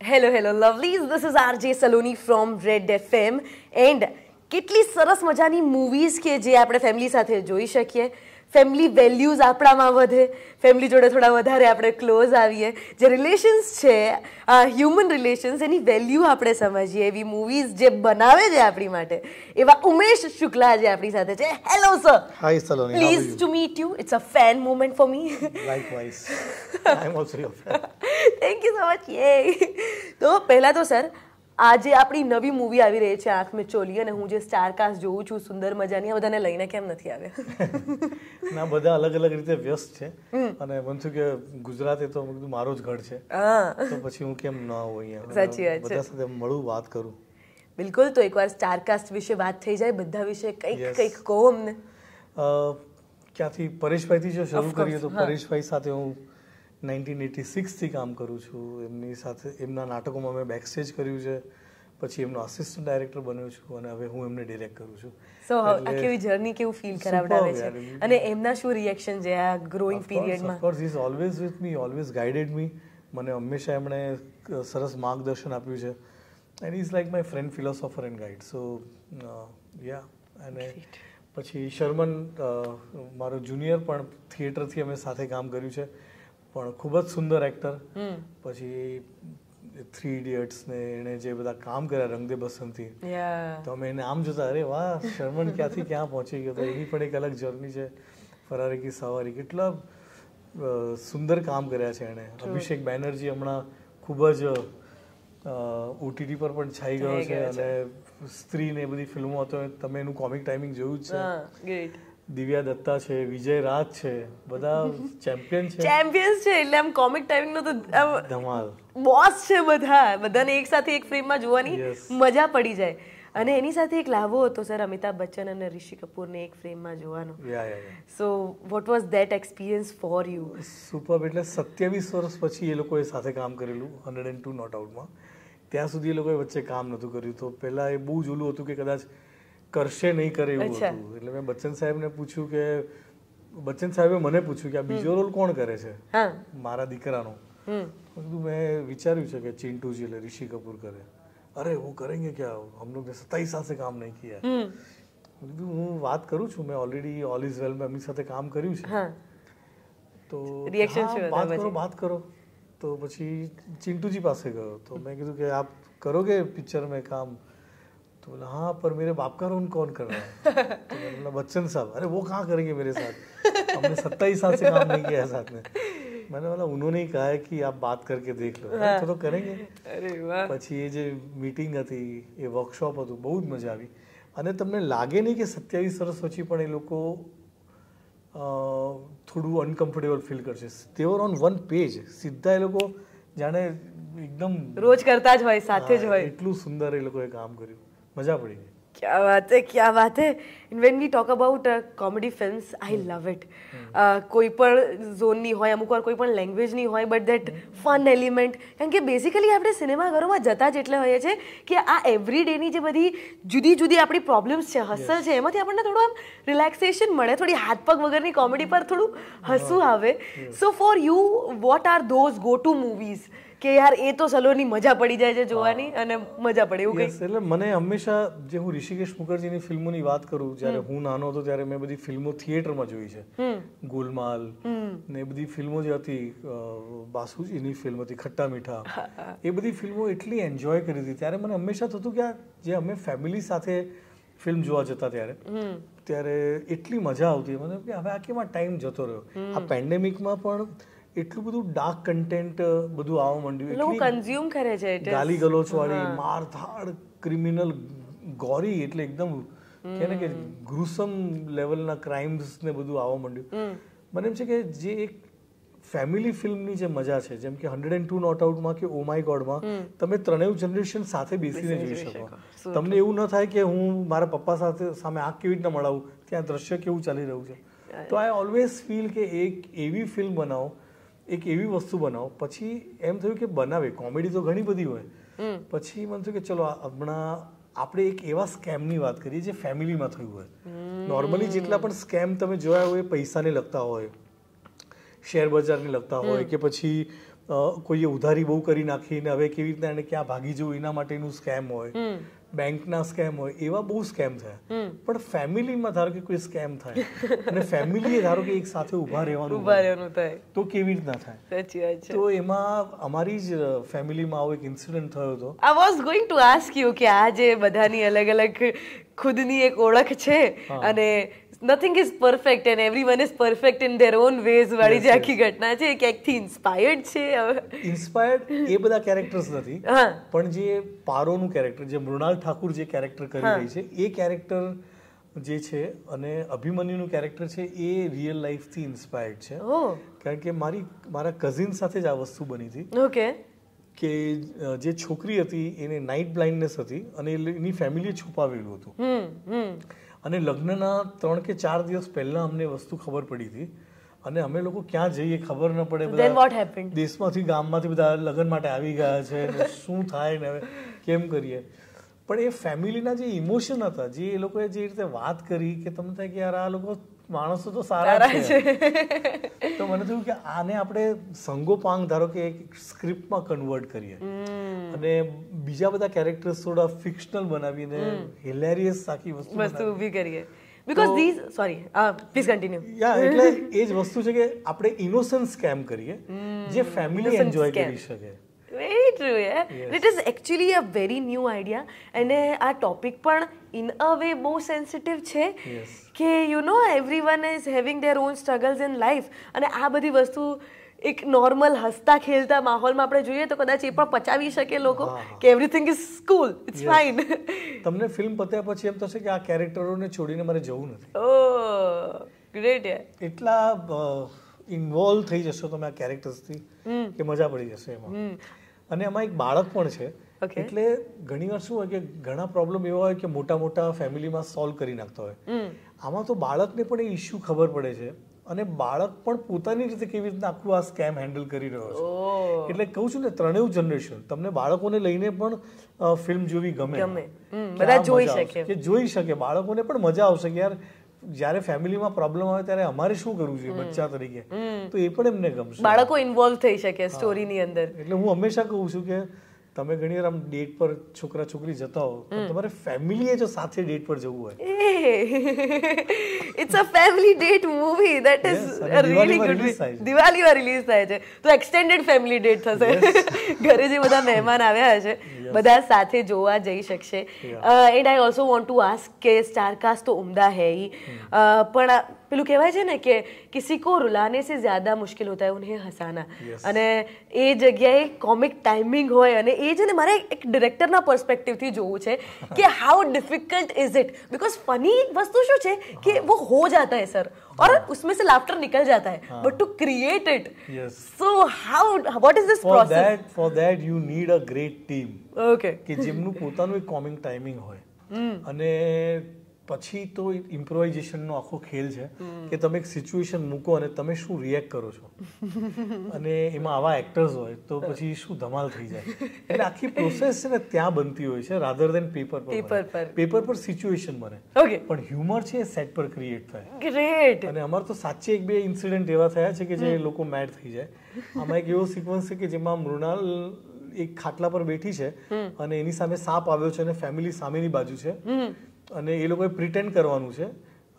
Hello hello lovelies this is J Saloni from Red FM and કેટલી સરસ મજાની movies કે જે આપણે ફેમિલી સાથે જોઈ શકીએ ફેમિલી વેલ્યુઝ આપણામાં વધે ફેમિલી જોડે થોડા વધારે આપણે ક્લોઝ આવીએ જે રિલેશન્સ છે હ્યુમન રિલેશન્સ એની વેલ્યુ આપણે સમજીએ એવી મૂવીઝ જે બનાવે છે આપણી માટે એવા ઉમેશ શુક્લા જે આપણી સાથે છે hello sir hi Saloni please to meet you it's a fan moment for me likewise thank you so much યે તો પહેલા તો સર આજે આપણી નવી મૂવી આવી રહી છે આંખ મેં ચોલી અને હું જે સ્ટાર જોઉં છું સુંદર મજાની આ બધાને લઈને કેમ નથી આવ્યા ના બધા અલગ અલગ રીતે વ્યસ્ત છે અને મન કે ગુજરાત એ તો મારો જ ઘર છે તો પછી હું કેમ ન આવું અહીંયા સાચી વાત છે બધા સાથે મળું વાત કરું બિલકુલ તો એકવાર સ્ટારકાસ્ટ વિશે વાત થઈ જાય બધા વિશે કંઈક કંઈક કહો અમને ક્યાંથી પરેશભાઈથી જો શરૂ કરીએ તો પરેશભાઈ સાથે હું નાઇન્ટીન એટી સિક્સથી કામ કરું છું એમની સાથે એમના નાટકોમાં મેં બેકસ્ટેજ કર્યું છે પછી એમનો આસિસ્ટન્ટ ડાયરેક્ટર બન્યો છું અને હવે હું એમને ડિરેક્ટ કરું છું સો આ જર્ની કેવું ફીલ કરાવડાવે છે અને એમના શું રિએક્શન છે આ ગ્રોઈંગ પીરિયડમાં of course is always with me always guided me મને હંમેશા એમણે સરસ માર્ગદર્શન આપ્યું છે and is like my friend philosopher and guide so yeah અને પછી શર્મન મારો જુનિયર પણ થિયેટરથી અમે સાથે કામ કર્યું છે પણ ખૂબ જ સુંદર એક્ટર પછી થ્રી ઇડિયટ્સ ને એણે જે બધા કામ કર્યા રંગદે બસંતી તો અમે એને આમ જોતા અરે વાહ શર્મન ક્યાંથી ક્યાં પહોંચી ગયો તો એની પણ એક અલગ જર્ની છે ફરારી કી સવારી કેટલા સુંદર કામ કર્યા છે એણે અભિષેક બેનર્જી હમણાં ખૂબ જ ઓટીટી પર પણ છાઈ ગયો છે અને સ્ત્રી ને એ બધી ફિલ્મો હતો તમે એનું કોમિક ટાઈમિંગ જોયું જ છે દિવ્યા દત્તા છે વિજય રાજ છે બધા ચેમ્પિયન છે ચેમ્પિયન્સ છે એટલે આમ કોમિક ટાઈમિંગ નો તો ધમાલ બોસ છે બધા બધાને એક સાથે એક ફ્રેમ માં જોવાની મજા પડી જાય અને એની સાથે એક લાભો હતો સર અમિતાભ બચ્ચન અને ઋષિ કપૂરને એક ફ્રેમમાં જોવાનો so what was that experience for you super એટલે સત્યાવીસ વર્ષ પછી એ લોકોએ સાથે કામ કરેલું હંડ્રેડ એન્ડ ટુ નોટ આઉટમાં ત્યાં સુધી એ લોકોએ વચ્ચે કામ નહોતું કર્યું તો પહેલાં એ બહુ જ હતું કે કદાચ કરશે નહીં કરે એવું હતું એટલે મેં બચ્ચન સાહેબને પૂછ્યું કે બચ્ચન સાહેબે મને પૂછ્યું કે આ બીજો રોલ કોણ કરે છે મારા દીકરાનો કીધું મેં વિચાર્યું છે કે ચિંટુજી એટલે ઋષિ કપૂર કરે અરે वो કરેંગે ક્યાં हम लोग ने સાલ કામ નહીં કિયા કીધું હું વાત કરું છું મેં ઓલરેડી ઓલ ઇઝ વેલ એમની સાથે કામ કર્યું છે તો રિએક્શન વાત કરો વાત કરો તો પછી ચિંટુજી પાસે ગયો તો મેં કીધું કે આપ કરોગે પિક્ચર મેં કામ तो बोला हाँ पर मेरे बाप का रोल कौन कर रहा है तो बोला बच्चन साहब अरे वो कहाँ करेंगे मेरे साथ हमने सत्ताईस साल से काम नहीं किया है साथ में मैंने बोला उन्होंने ही कहा है कि आप बात करके देख लो हाँ। કરેંગે અરે વાહ પછી એ જે મીટિંગ હતી એ વર્કશોપ હતું બહુ જ મજા આવી અને તમને લાગે નહીં કે સત્યાવીસ વર્ષ પછી પણ એ લોકો થોડું અનકમ્ફર્ટેબલ ફીલ કરશે તેઓર ઓન વન પેજ સીધા એ લોકો જાણે એકદમ રોજ કરતા જ હોય સાથે જ હોય એટલું સુંદર એ લોકોએ કામ કર્યું મજા પડી ગઈ વાત बात है क्या बात है when we talk about comedy films I love it કોઈ પણ ઝોનની હોય અમુક વાર કોઈ પણ લેંગ્વેજની હોય બટ દેટ ફન એલિમેન્ટ કારણ કે બેઝિકલી આપણે સિનેમાઘરોમાં જતા જ એટલે હોઈએ છીએ કે આ એવરી ડેની જે બધી જુદી જુદી આપણી પ્રોબ્લેમ્સ છે હસલ છે એમાંથી આપણને થોડું આમ રિલેક્સેશન મળે થોડી હાથ પગ વગરની કોમેડી પર થોડું હસવું આવે so for you what are those go to movies કે યાર એ તો સલોની મજા પડી જાય છે જોવાની અને મજા પડે એવું કંઈ એટલે મને હંમેશા જે હું ઋષિકેશ મુખર્જીની ફિલ્મોની વાત કરું જ્યારે હું નાનો હતો ત્યારે મેં બધી ફિલ્મો થિયેટરમાં જોઈ છે ગોલમાલ ને બધી ફિલ્મો જે હતી બાસુજીની ફિલ્મ હતી ખટ્ટા મીઠા એ બધી ફિલ્મો એટલી એન્જોય કરી હતી ત્યારે મને હંમેશા થતું કે જે અમે ફેમિલી સાથે ફિલ્મ જોવા જતા ત્યારે ત્યારે એટલી મજા આવતી મને કે હવે આ કેમાં ટાઈમ જતો રહ્યો આ પેન્ડેમિકમાં પણ એટલું બધું ડાર્ક કન્ટેન્ટ બધું આવવા માંડ્યું લોકો કન્ઝ્યુમ કરે છે ગાલી ગલોચવાળી મારધાડ ક્રિમિનલ ગોરી એટલે એકદમ કે કે ગ્રુસમ લેવલના ક્રાઇમ્સ ને બધું આવવા માંડ્યું મને એમ છે કે જે એક ફેમિલી ફિલ્મની જે મજા છે જેમ કે હંડ્રેડ એન્ડ ટુ નોટ આઉટમાં કે ઓ માય ગોડમાં તમે ત્રણેય જનરેશન સાથે બેસીને જોઈ શકો તમને એવું ન થાય કે હું મારા પપ્પા સાથે સામે આંખ કેવી રીતના મળાવું ત્યાં દ્રશ્ય કેવું ચાલી રહ્યું છે તો આઈ ઓલવેઝ ફીલ કે એક એવી ફિલ્મ બનાવો એક એવી વસ્તુ બનાવો પછી એમ થયું કે બનાવે કોમેડી તો ઘણી બધી હોય પછી મને થયું કે ચલો હમણાં આપણે એક એવા સ્કેમની વાત કરીએ જે ફેમિલીમાં થયું હોય નોર્મલી જેટલા પણ સ્કેમ તમે જોયા હોય પૈસાને લગતા હોય શેર બજારને લગતા હોય કે પછી કોઈએ ઉધારી બહુ કરી નાખી ને હવે કેવી રીતના એને ક્યાં ભાગી જવું એના માટેનું સ્કેમ હોય બેંકના સ્કેમ હોય એવા બહુ સ્કેમ છે પણ ફેમિલીમાં ધારો કે કોઈ સ્કેમ થાય અને ફેમિલી ધારો કે એક સાથે ઊભા રહેવાનું ઊભા રહેવાનું થાય તો કેવી રીતના થાય સાચી વાત છે તો એમાં અમારી જ ફેમિલીમાં આવો એક ઇન્સિડન્ટ થયો હતો આ was going to ask you કે આ જે બધાની અલગ અલગ ખુદની એક ઓળખ છે અને nothing is perfect and everyone is perfect in their own ways વાળી જે આખી ઘટના છે ક્યાંકથી ઇન્સ્પાયર્ડ છે ઇન્સ્પાયર્ડ એ બધા કેરેક્ટર્સ નથી પણ જે પારોનું કેરેક્ટર જે મૃણાલ ઠાકુર જે કેરેક્ટર કરી રહી છે એ કેરેક્ટર જે છે અને અભિમન્યુનું કેરેક્ટર છે એ રિયલ લાઈફથી ઇન્સ્પાયર્ડ છે કારણ કે મારી મારા કઝિન સાથે જ આ વસ્તુ બની હતી ઓકે કે જે છોકરી હતી એને નાઇટ બ્લાઇન્ડનેસ હતી અને એની ફેમિલીએ છુપાવેલું હતું અને લગ્નના ત્રણ કે ચાર દિવસ પહેલાં અમને વસ્તુ ખબર પડી હતી અને અમે લોકો ક્યાં જઈએ ખબર ન પડે બધા દેશમાંથી ગામમાંથી બધા લગ્ન માટે આવી ગયા છે શું થાય ને હવે કેમ કરીએ પણ એ ફેમિલીના જે ઇમોશન હતા જે એ લોકોએ જે રીતે વાત કરી કે તમને થાય કે યાર આ લોકો માણસો તો સારા છે તો મને થયું કે આને આપણે સંગોપાંગ ધારો કે એક સ્ક્રિપ્ટમાં કન્વર્ટ કરીએ અને બીજા બધા કેરેક્ટર્સ થોડા ફિક્શનલ બનાવીને હિલેરિયસ આખી વસ્તુ ઊભી કરીએ because this sorry please continue yeah એટલે એ જ વસ્તુ છે કે આપણે ઇનોસન્સ સ્કેમ કરીએ જે ફેમિલી એન્જોય કરી શકે true, yeah. Yes. It is actually a very new અને આ ટોપિક પણ ઇન અ વે બહુ સેન્સિટિવ છે કે you know everyone is having their own struggles in life અને આ બધી વસ્તુ એક નોર્મલ હસતા ખેલતા માહોલમાં આપણે જોઈએ તો કદાચ એ પણ પચાવી શકે લોકો કે everything is cool it's fine તમને ફિલ્મ પત્યા પછી એમ થશે કે આ કેરેક્ટરોને છોડીને મારે જવું નથી ઓ ગ્રેટ એટલા ઇન્વોલ્વ થઈ જશો તમે આ કેરેક્ટર્સથી કે મજા પડી જશે એમાં અને એમાં એક બાળક પણ છે એટલે ઘણીવાર શું હોય કે ઘણા પ્રોબ્લેમ એવા હોય કે મોટા મોટા ફેમિલીમાં સોલ્વ કરી નાખતા હોય આમાં તો બાળકને પણ એ ઇસ્યુ ખબર પડે છે અને બાળક પણ પોતાની રીતે કેવી રીતના આખું આ સ્કેમ હેન્ડલ કરી રહ્યો છે એટલે કહું છું ને ત્રણેય જનરેશન તમને બાળકોને લઈને પણ ફિલ્મ જોવી ગમે બધા જોઈ શકે કે જોઈ શકે બાળકોને પણ મજા આવશે કે યાર જ્યારે ફેમિલીમાં પ્રોબ્લેમ આવે ત્યારે અમારે શું કરવું જોઈએ બચ્ચા તરીકે તો એ પણ એમને ગમશે બાળકો ઇન્વોલ્વ થઈ શકે સ્ટોરીની અંદર એટલે હું હંમેશા કહું છું કે તમે ઘણી વાર આમ ડેટ પર છોકરા છોકરી જતા હો તમારે ફેમિલીએ જો સાથે ડેટ પર જવું હોય it's a family date movie that is a really good દિવાળીમાં રિલીઝ થાય છે તો એક્સટેન્ડેડ ફેમિલી ડેટ થશે ઘરે જે બધા મહેમાન આવ્યા હશે બધા સાથે જોવા જઈ શકશે and I also want to ask કે સ્ટારકાસ્ટ તો ઉમદા હે uh, પણ પેલું કહેવાય છે ને કે કિસી કો રુલાને સે જ્યાદા મુશ્કેલ હોતા ઉન્હે હસાના અને એ જગ્યાએ કોમિક ટાઈમિંગ હોય અને એ છે ને મારે એક ડિરેક્ટરના પર્સપેક્ટિવથી જોવું છે કે how difficult is it because funny વસ્તુ શું છે કે વો હો જાતા હે સર और उसमें से लाफ्टर निकल जाता है but to create it so how what is this process for that for that you need a great team okay કે જેમનું પોતાનું એક કોમિંગ ટાઈમિંગ હોય અને પછી તો ઇમ્પ્રોવાઇઝેશનનો આખો ખેલ છે કે તમે એક સિચ્યુએશન મૂકો અને તમે શું રિએક્ટ કરો છો અને એમાં આવા એક્ટર્સ હોય તો પછી શું ધમાલ થઈ જાય એટલે આખી પ્રોસેસ છે ને ત્યાં બનતી હોય છે રાધર દેન પેપર પર પેપર પર સિચ્યુએશન બને પણ હ્યુમર છે એ સેટ પર ક્રિએટ થાય ગ્રેટ અને અમાર તો સાચે એક બે ઇન્સિડન્ટ એવા થયા છે કે જે લોકો મેડ થઈ જાય આમાં એક એવો સિક્વન્સ છે કે જેમાં મૃણાલ એક ખાટલા પર બેઠી છે અને એની સામે સાપ આવ્યો છે અને ફેમિલી સામેની બાજુ છે અને એ લોકોએ પ્રિટેન્ડ કરવાનું છે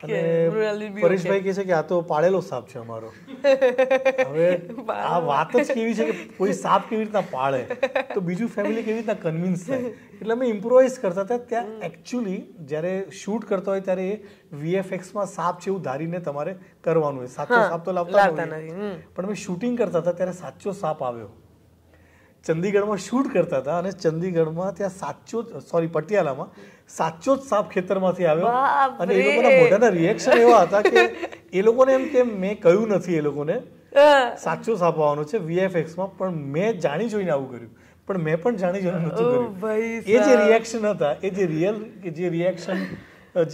અને પરેશભાઈ કહે છે કે આ તો પાળેલો સાપ છે અમારો હવે આ વાત જ કેવી છે કે કોઈ સાપ કેવી રીતના પાળે તો બીજું ફેમિલી કેવી રીતના કન્વિન્સ થાય એટલે અમે ઇમ્પ્રોવાઇઝ કરતા હતા ત્યાં એકચ્યુઅલી જ્યારે શૂટ કરતા હોય ત્યારે એ વીએફએક્સમાં સાપ છે એવું ધારીને તમારે કરવાનું હોય સાચો સાપ તો લાવતા નથી પણ અમે શૂટિંગ કરતા હતા ત્યારે સાચો સાપ આવ્યો ચંદીગઢમાં શૂટ કરતા હતા અને ચંદીગઢમાં ત્યાં સાચો સોરી પટિયાલામાં સાચો જ સાપ ખેતરમાંથી આવ્યો અને એ લોકોના મોઢાના રિએક્શન એવા હતા કે એ લોકોને એમ કે મેં કહ્યું નથી એ લોકોને સાચો સાપ આવવાનો છે વીએફએક્સમાં પણ મેં જાણી જોઈને આવું કર્યું પણ મેં પણ જાણી જોઈને નહોતું કર્યું એ જે રિએક્શન હતા એ જે રિયલ જે રિએક્શન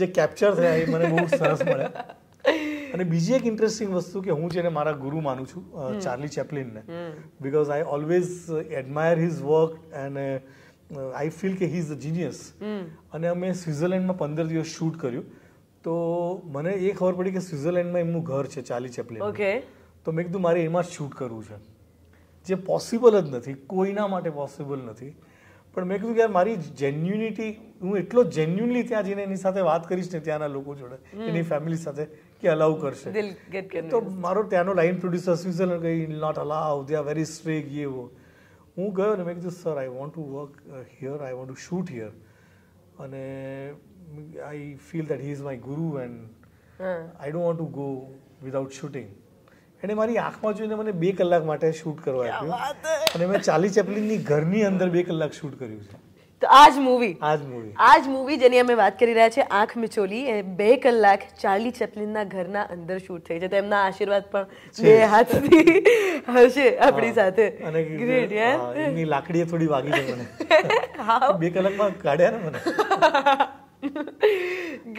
જે કેપ્ચર થયા એ મને બહુ સરસ મળ્યા અને બીજી એક ઇન્ટરેસ્ટિંગ વસ્તુ કે હું જેને મારા ગુરુ માનું છું ચાર્લી ચેપ્લિનને because I always admire his work and I feel કે હી ઇઝ અ જીનિયસ અને અમે સ્વિઝરલેન્ડમાં પંદર દિવસ શૂટ કર્યું તો મને એ ખબર પડી કે સ્વિટ્ઝરલેન્ડમાં એમનું ઘર છે ચાલી ચેપ્લિન ઓકે તો મેં કીધું મારે એમાં શૂટ કરવું છે જે પોસિબલ જ નથી કોઈના માટે પોસિબલ નથી પણ મેં કીધું કે યાર મારી જેન્યુનિટી હું એટલો જેન્યુનલી ત્યાં જઈને એની સાથે વાત કરીશ ને ત્યાંના લોકો જોડે એની ફેમિલી સાથે કે અલાઉ કરશે તો મારો ત્યાંનો લાઇન પ્રોડ્યુસર સ્વિઝરલેન્ડ ગઈ not allow they are very strict યે વો હું ગયો ને મેં કીધું sir I want to work here I want to shoot here અને I feel that he is my guru and I don't want to go without shooting એને મારી આંખમાં જોઈને મને બે કલાક માટે શૂટ કરવા આપ્યું અને મેં ચાલી ચેપલિનની ઘરની અંદર બે કલાક શૂટ કર્યું છે તો આજ મૂવી આજ મૂવી આજ મૂવી જેની અમે વાત કરી રહ્યા છે આંખ મિચોલી એ બે કલાક ચાર્લી ચેપલિનના ઘરના અંદર શૂટ થઈ છે તો એમના આશીર્વાદ પણ બે હાથથી હશે આપણી સાથે અને ગ્રેટ યાર એમની લાકડીએ થોડી વાગી ગઈ મને હા બે કલાકમાં કાઢ્યા ને મને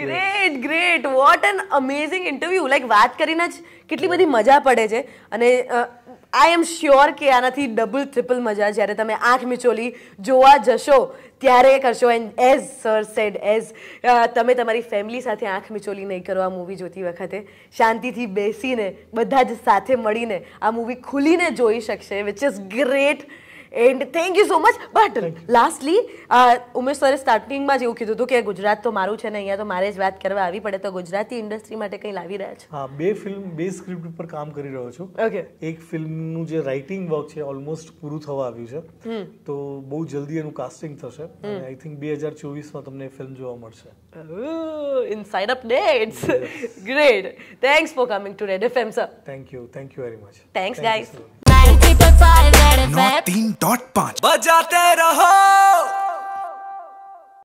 great great what an amazing interview like વાત કરીને જ કેટલી બધી મજા પડે છે અને આઈ એમ શ્યોર કે આનાથી ડબલ ટ્રિપલ મજા જ્યારે તમે આંખ મિચોલી જોવા જશો ત્યારે કરશો and as sir said as તમે તમારી ફેમિલી સાથે આંખ મિચોલી નહીં કરો આ મૂવી જોતી વખતે શાંતિથી બેસીને બધા જ સાથે મળીને આ મૂવી ખુલીને જોઈ શકશે which is great and thank you so much but lastly Umesh સરે સ્ટાર્ટિંગમાં જ એવું કીધું હતું કે ગુજરાત તો મારું છે ને અહીંયા તો મારે જ વાત કરવા આવી પડે તો ગુજરાતી ઇન્ડસ્ટ્રી માટે કંઈ લાવી રહ્યા છે હા બે ફિલ્મ બે સ્ક્રિપ્ટ ઉપર કામ કરી રહ્યો છું ઓકે એક ફિલ્મનું જે રાઇટિંગ વર્ક છે ઓલમોસ્ટ પૂરું થવા આવ્યું છે તો બહુ જલ્દી એનું કાસ્ટિંગ થશે અને આઈ થિંક બે હજાર ચોવીસમાં તમને ફિલ્મ જોવા મળશે inside up dates great thanks for coming to Red FM sir thank you thank you very much thanks guys नौ तीन डॉट पाँच बजाते रहो